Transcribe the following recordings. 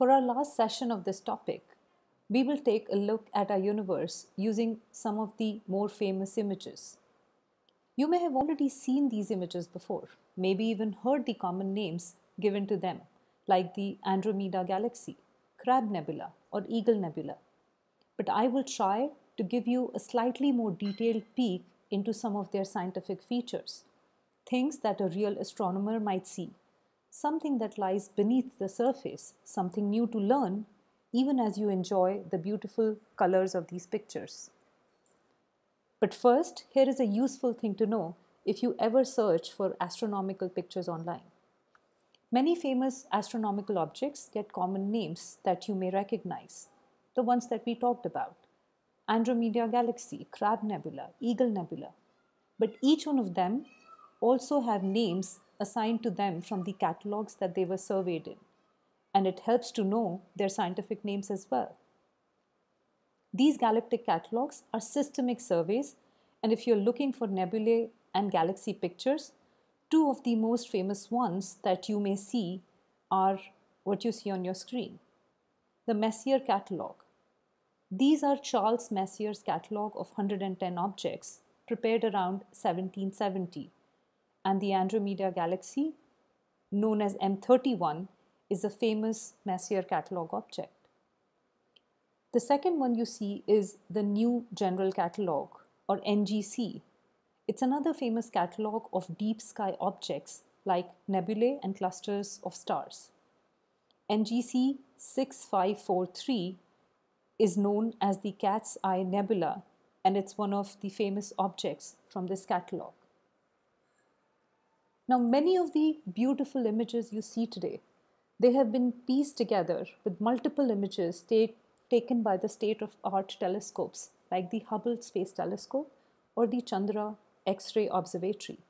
For our last session of this topic, we will take a look at our universe using some of the more famous images. You may have already seen these images before, maybe even heard the common names given to them, like the Andromeda Galaxy, Crab Nebula, or Eagle Nebula. But I will try to give you a slightly more detailed peek into some of their scientific features, things that a real astronomer might see something that lies beneath the surface, something new to learn, even as you enjoy the beautiful colors of these pictures. But first, here is a useful thing to know if you ever search for astronomical pictures online. Many famous astronomical objects get common names that you may recognize, the ones that we talked about Andromeda Galaxy, Crab Nebula, Eagle Nebula. But each one of them also have names assigned to them from the catalogs that they were surveyed in, and it helps to know their scientific names as well. These galactic catalogs are systemic surveys, and if you're looking for nebulae and galaxy pictures, two of the most famous ones that you may see are what you see on your screen. The Messier catalog. These are Charles Messier's catalog of 110 objects prepared around 1770 and the Andromeda Galaxy, known as M31, is a famous Messier catalog object. The second one you see is the New General Catalog or NGC. It's another famous catalog of deep sky objects like nebulae and clusters of stars. NGC 6543 is known as the Cat's Eye Nebula and it's one of the famous objects from this catalog. Now, many of the beautiful images you see today, they have been pieced together with multiple images take, taken by the state of art telescopes like the Hubble Space Telescope or the Chandra X-ray Observatory.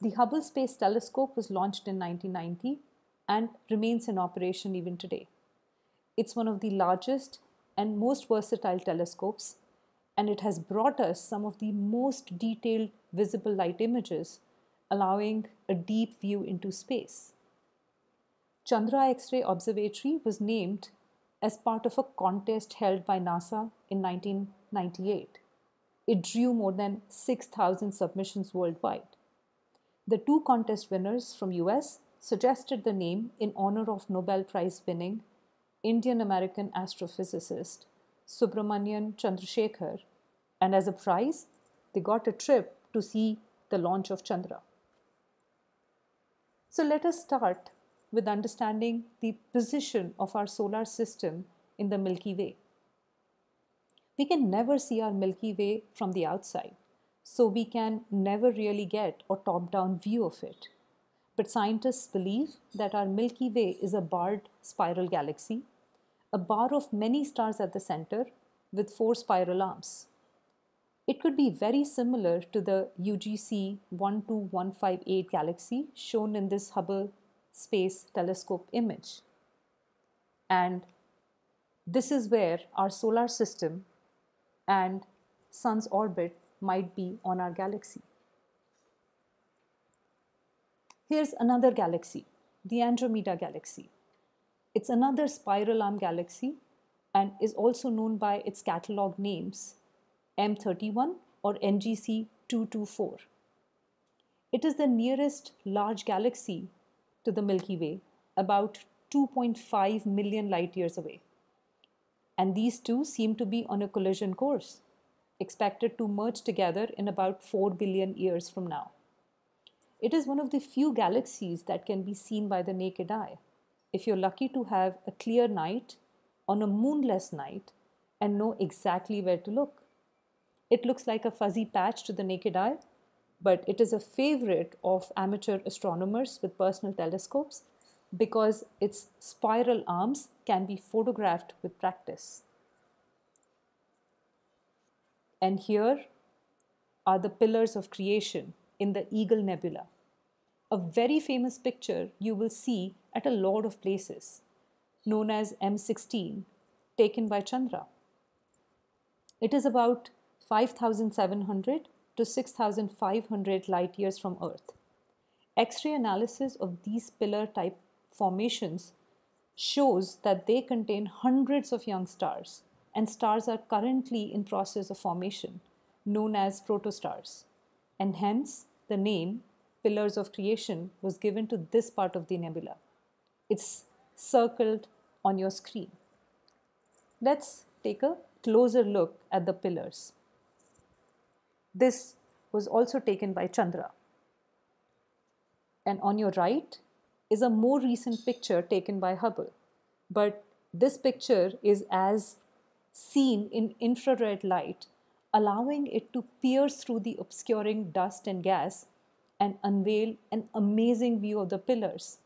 The Hubble Space Telescope was launched in 1990 and remains in operation even today. It's one of the largest and most versatile telescopes and it has brought us some of the most detailed visible light images allowing a deep view into space. Chandra X-ray Observatory was named as part of a contest held by NASA in 1998. It drew more than 6,000 submissions worldwide. The two contest winners from US suggested the name in honor of Nobel Prize winning Indian American astrophysicist Subramanian Chandrasekhar and as a prize they got a trip to see the launch of Chandra. So let us start with understanding the position of our solar system in the Milky Way. We can never see our Milky Way from the outside, so we can never really get a top-down view of it. But scientists believe that our Milky Way is a barred spiral galaxy, a bar of many stars at the center with four spiral arms. It could be very similar to the UGC 12158 galaxy shown in this Hubble Space Telescope image. And this is where our solar system and Sun's orbit might be on our galaxy. Here's another galaxy, the Andromeda Galaxy. It's another spiral arm galaxy and is also known by its catalog names M31 or NGC 224. It is the nearest large galaxy to the Milky Way, about 2.5 million light years away. And these two seem to be on a collision course, expected to merge together in about 4 billion years from now. It is one of the few galaxies that can be seen by the naked eye. If you're lucky to have a clear night on a moonless night and know exactly where to look. It looks like a fuzzy patch to the naked eye, but it is a favorite of amateur astronomers with personal telescopes because its spiral arms can be photographed with practice. And here are the pillars of creation in the Eagle Nebula, a very famous picture you will see at a lot of places, known as M16, taken by Chandra. It is about 5,700 to 6,500 light years from Earth. X-ray analysis of these pillar type formations shows that they contain hundreds of young stars and stars are currently in process of formation known as protostars and hence the name pillars of creation was given to this part of the nebula. It's circled on your screen. Let's take a closer look at the pillars. This was also taken by Chandra. And on your right is a more recent picture taken by Hubble. But this picture is as seen in infrared light, allowing it to pierce through the obscuring dust and gas and unveil an amazing view of the pillars.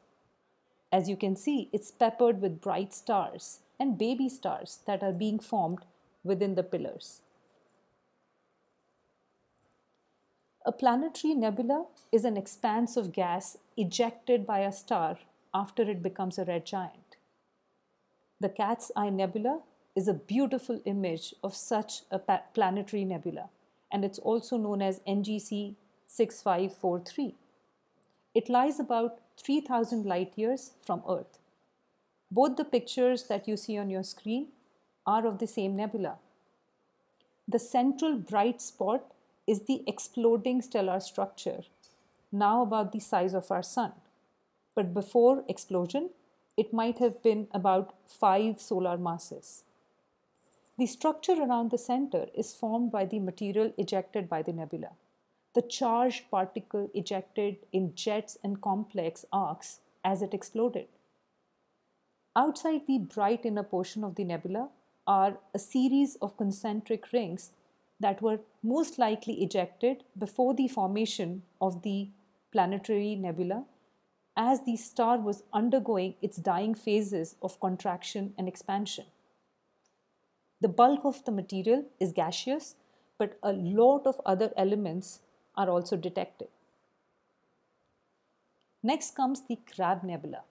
As you can see, it's peppered with bright stars and baby stars that are being formed within the pillars. A planetary nebula is an expanse of gas ejected by a star after it becomes a red giant. The Cat's Eye Nebula is a beautiful image of such a planetary nebula, and it's also known as NGC 6543. It lies about 3000 light years from Earth. Both the pictures that you see on your screen are of the same nebula. The central bright spot is the exploding stellar structure, now about the size of our Sun. But before explosion, it might have been about five solar masses. The structure around the center is formed by the material ejected by the nebula. The charged particle ejected in jets and complex arcs as it exploded. Outside the bright inner portion of the nebula are a series of concentric rings that were most likely ejected before the formation of the planetary nebula as the star was undergoing its dying phases of contraction and expansion. The bulk of the material is gaseous, but a lot of other elements are also detected. Next comes the Crab Nebula.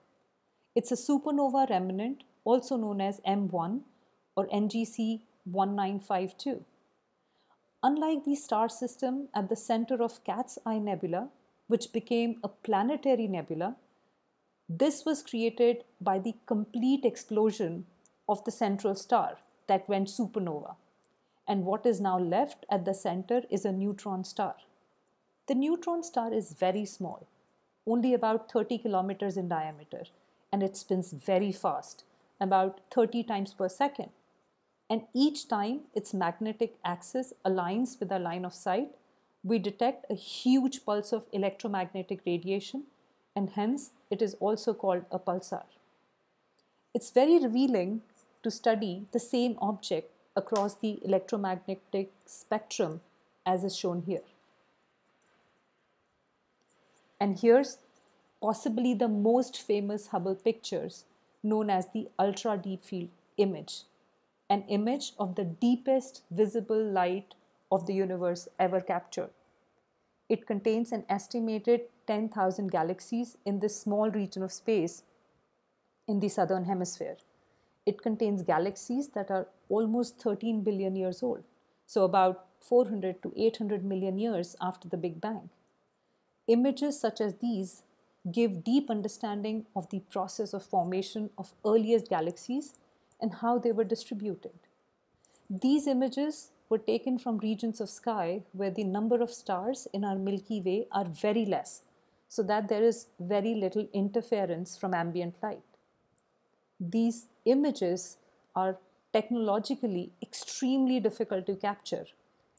It's a supernova remnant, also known as M1 or NGC 1952. Unlike the star system at the center of Cat's Eye Nebula, which became a planetary nebula, this was created by the complete explosion of the central star that went supernova. And what is now left at the center is a neutron star. The neutron star is very small, only about 30 kilometers in diameter, and it spins very fast, about 30 times per second and each time its magnetic axis aligns with our line of sight, we detect a huge pulse of electromagnetic radiation and hence it is also called a pulsar. It's very revealing to study the same object across the electromagnetic spectrum as is shown here. And here's possibly the most famous Hubble pictures known as the ultra deep field image an image of the deepest visible light of the universe ever captured. It contains an estimated 10,000 galaxies in this small region of space in the southern hemisphere. It contains galaxies that are almost 13 billion years old, so about 400 to 800 million years after the Big Bang. Images such as these give deep understanding of the process of formation of earliest galaxies and how they were distributed. These images were taken from regions of sky where the number of stars in our Milky Way are very less, so that there is very little interference from ambient light. These images are technologically extremely difficult to capture,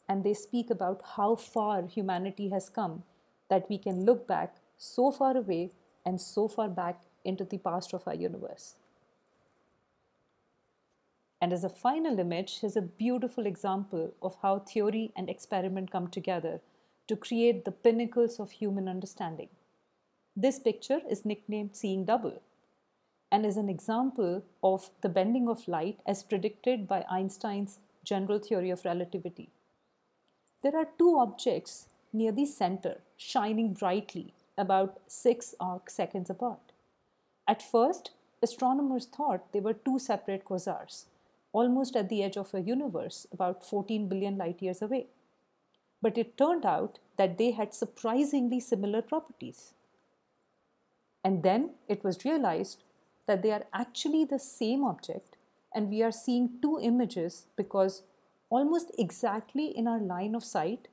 and they speak about how far humanity has come that we can look back so far away and so far back into the past of our universe. And as a final image, here's a beautiful example of how theory and experiment come together to create the pinnacles of human understanding. This picture is nicknamed Seeing Double and is an example of the bending of light as predicted by Einstein's general theory of relativity. There are two objects near the center shining brightly about 6 arc seconds apart. At first, astronomers thought they were two separate quasars, almost at the edge of a universe about 14 billion light years away. But it turned out that they had surprisingly similar properties. And then it was realized that they are actually the same object, and we are seeing two images because almost exactly in our line of sight,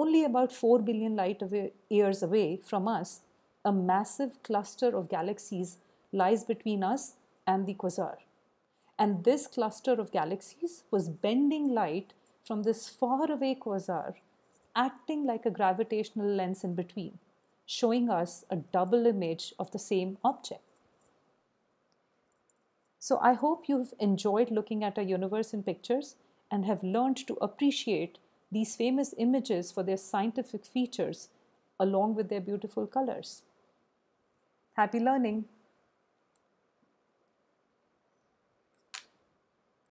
only about 4 billion light years away from us, a massive cluster of galaxies lies between us and the quasar. And this cluster of galaxies was bending light from this faraway quasar, acting like a gravitational lens in between, showing us a double image of the same object. So I hope you've enjoyed looking at our universe in pictures and have learned to appreciate these famous images for their scientific features along with their beautiful colors. Happy learning!